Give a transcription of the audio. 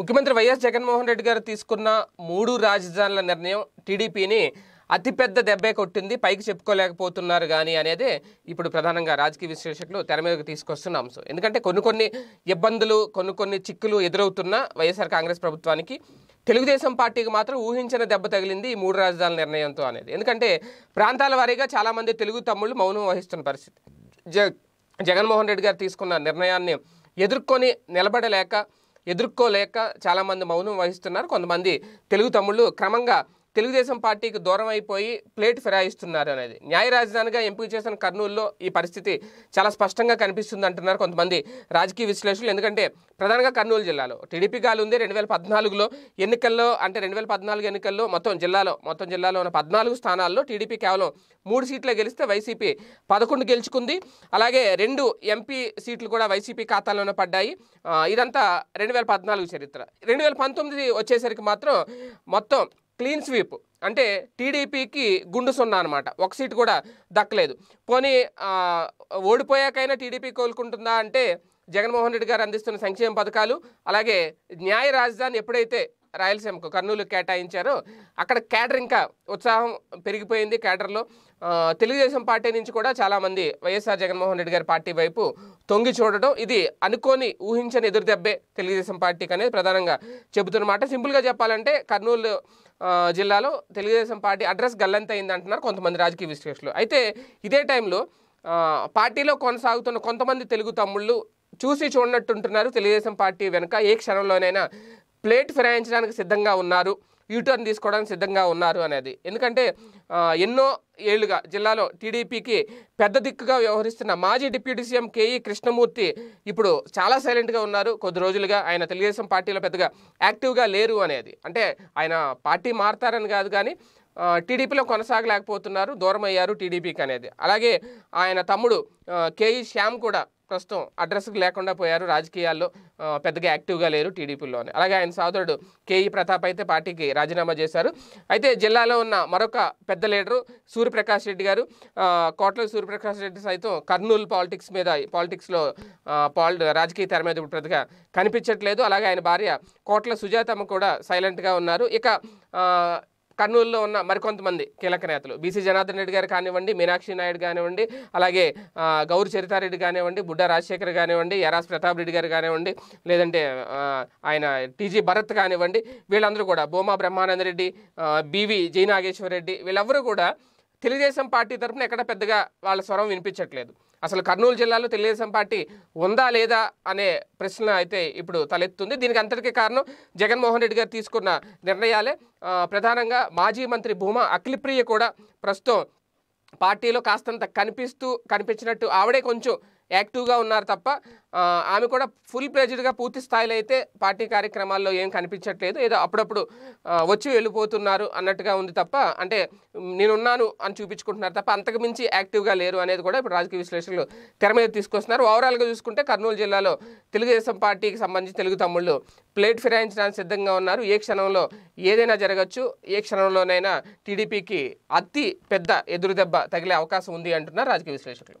ముఖ్యమంత్రి వైఎస్ జగన్మోహన్ రెడ్డి గారు తీసుకున్న మూడు రాజధానుల నిర్ణయం టీడీపీని అతిపెద్ద దెబ్బే కొట్టింది పైకి చెప్పుకోలేకపోతున్నారు కానీ అనేది ఇప్పుడు ప్రధానంగా రాజకీయ విశ్లేషకులు తెర మీదకు తీసుకొస్తున్న అంశం ఎందుకంటే కొన్ని కొన్ని ఇబ్బందులు కొన్ని కొన్ని చిక్కులు ఎదురవుతున్న వైఎస్ఆర్ కాంగ్రెస్ ప్రభుత్వానికి తెలుగుదేశం పార్టీకి మాత్రం ఊహించిన దెబ్బ తగిలింది ఈ మూడు రాజధానుల నిర్ణయంతో అనేది ఎందుకంటే ప్రాంతాల వారీగా చాలామంది తెలుగు తమ్ముళ్ళు మౌనం వహిస్తున్న పరిస్థితి జ జగన్మోహన్ రెడ్డి గారు తీసుకున్న నిర్ణయాన్ని ఎదుర్కొని నిలబడలేక ఎదుర్కోలేక చాలామంది మౌనం వహిస్తున్నారు కొంతమంది తెలుగు తమ్ముళ్ళు క్రమంగా తెలుగుదేశం పార్టీకి దూరం అయిపోయి ప్లేట్ ఫిరాయిస్తున్నారు అనేది న్యాయ రాజధానిగా ఎంపిక చేసిన కర్నూలులో ఈ పరిస్థితి చాలా స్పష్టంగా కనిపిస్తుంది అంటున్నారు కొంతమంది రాజకీయ విశ్లేషకులు ఎందుకంటే ప్రధానంగా కర్నూలు జిల్లాలో టీడీపీ గాలు ఉంది రెండు వేల పద్నాలుగులో ఎన్నికల్లో అంటే రెండు వేల పద్నాలుగు ఎన్నికల్లో మొత్తం జిల్లాలో మొత్తం జిల్లాలో ఉన్న పద్నాలుగు స్థానాల్లో టీడీపీ కేవలం మూడు సీట్లే గెలిస్తే వైసీపీ పదకొండు గెలుచుకుంది అలాగే రెండు ఎంపీ సీట్లు కూడా వైసీపీ ఖాతాలోనే పడ్డాయి ఇదంతా రెండు వేల పద్నాలుగు చరిత్ర రెండు వేల పంతొమ్మిది వచ్చేసరికి మాత్రం మొత్తం క్లీన్ స్వీప్ అంటే టీడీపీకి గుండు సున్నా అనమాట ఒక సీటు కూడా దక్కలేదు పోనీ ఓడిపోయాకైనా టీడీపీ కోలుకుంటుందా అంటే జగన్మోహన్ రెడ్డి గారు అందిస్తున్న సంక్షేమ పథకాలు అలాగే న్యాయ రాజధాని ఎప్పుడైతే రాయలసీమకు కర్నూలు కేటాయించారు అక్కడ క్యాడర్ ఇంకా ఉత్సాహం పెరిగిపోయింది క్యాడర్లో తెలుగుదేశం పార్టీ నుంచి కూడా చాలామంది వైఎస్ఆర్ జగన్మోహన్ రెడ్డి గారి పార్టీ వైపు తొంగి చూడడం ఇది అనుకోని ఊహించని ఎదురుదెబ్బే తెలుగుదేశం పార్టీకి అనేది ప్రధానంగా చెబుతున్నమాట సింపుల్గా చెప్పాలంటే కర్నూలు జిల్లాలో తెలుగుదేశం పార్టీ అడ్రస్ అయింది అంటున్నారు కొంతమంది రాజకీయ విశ్లేషకులు అయితే ఇదే టైంలో పార్టీలో కొనసాగుతున్న కొంతమంది తెలుగు తమ్ముళ్ళు చూసి చూడనట్టుంటున్నారు తెలుగుదేశం పార్టీ వెనుక ఏ క్షణంలోనైనా ప్లేట్ ఫిరాయించడానికి సిద్ధంగా ఉన్నారు యూటర్న్ తీసుకోవడానికి సిద్ధంగా ఉన్నారు అనేది ఎందుకంటే ఎన్నో ఏళ్లుగా జిల్లాలో టీడీపీకి పెద్ద దిక్కుగా వ్యవహరిస్తున్న మాజీ డిప్యూటీ సీఎం కేఈ కృష్ణమూర్తి ఇప్పుడు చాలా సైలెంట్గా ఉన్నారు కొద్ది రోజులుగా ఆయన తెలుగుదేశం పార్టీలో పెద్దగా యాక్టివ్గా లేరు అనేది అంటే ఆయన పార్టీ మారతారని కాదు కానీ టీడీపీలో కొనసాగలేకపోతున్నారు దూరం అయ్యారు టీడీపీకి అనేది అలాగే ఆయన తమ్ముడు కేఈ శ్యామ్ కూడా ప్రస్తుతం అడ్రస్కి లేకుండా పోయారు రాజకీయాల్లో పెద్దగా యాక్టివ్గా లేరు టీడీపీలోనే అలాగే ఆయన సోదరుడు కేఈ ప్రతాప్ అయితే పార్టీకి రాజీనామా చేశారు అయితే జిల్లాలో ఉన్న మరొక పెద్ద లీడరు సూర్యప్రకాష్ రెడ్డి గారు కోట్ల సూర్యప్రకాష్ రెడ్డి సైతం కర్నూలు పాలిటిక్స్ మీద పాలిటిక్స్లో పాల్ రాజకీయ తెర మీద ఇప్పుడు పెద్దగా కనిపించట్లేదు అలాగే ఆయన భార్య కోట్ల సుజాతమ్మ కూడా సైలెంట్గా ఉన్నారు ఇక కర్నూలులో ఉన్న మరికొంతమంది కీలక నేతలు బీసీ జనార్దన్ రెడ్డి గారు కానివ్వండి మీనాక్షి నాయుడు కానివ్వండి అలాగే గౌరి చరితారెడ్డి కానివ్వండి బుడ్డ రాజశేఖర్ కానివ్వండి యరాస్ ప్రతాప్ రెడ్డి గారు కానివ్వండి లేదంటే ఆయన టీజీ భరత్ కానివ్వండి వీళ్ళందరూ కూడా భూమా బ్రహ్మానంద రెడ్డి బీవి జై నాగేశ్వర రెడ్డి వీళ్ళెవరూ కూడా తెలుగుదేశం పార్టీ తరఫున ఎక్కడ పెద్దగా వాళ్ళ స్వరం వినిపించట్లేదు అసలు కర్నూలు జిల్లాలో తెలుగుదేశం పార్టీ ఉందా లేదా అనే ప్రశ్న అయితే ఇప్పుడు తలెత్తుంది దీనికి అంతటికీ కారణం జగన్మోహన్ రెడ్డి గారు తీసుకున్న నిర్ణయాలే ప్రధానంగా మాజీ మంత్రి భూమా అఖిలప్రియ కూడా ప్రస్తుతం పార్టీలో కాస్తంత కనిపిస్తూ కనిపించినట్టు ఆవిడే కొంచెం యాక్టివ్గా ఉన్నారు తప్ప ఆమె కూడా ఫుల్ ప్లేజ్డ్గా పూర్తి స్థాయిలో అయితే పార్టీ కార్యక్రమాల్లో ఏం కనిపించట్లేదు ఏదో అప్పుడప్పుడు వచ్చి వెళ్ళిపోతున్నారు అన్నట్టుగా ఉంది తప్ప అంటే నేనున్నాను అని చూపించుకుంటున్నారు తప్ప అంతకు మించి యాక్టివ్గా లేరు అనేది కూడా ఇప్పుడు రాజకీయ విశ్లేషకులు తెర మీద తీసుకొస్తున్నారు ఓవరాల్గా చూసుకుంటే కర్నూలు జిల్లాలో తెలుగుదేశం పార్టీకి సంబంధించి తెలుగు తమ్ముళ్ళు ప్లేట్ ఫిరాయించడానికి సిద్ధంగా ఉన్నారు ఏ క్షణంలో ఏదైనా జరగచ్చు ఏ క్షణంలోనైనా టీడీపీకి అతి పెద్ద ఎదురుదెబ్బ తగిలే అవకాశం ఉంది అంటున్నారు రాజకీయ విశ్లేషకులు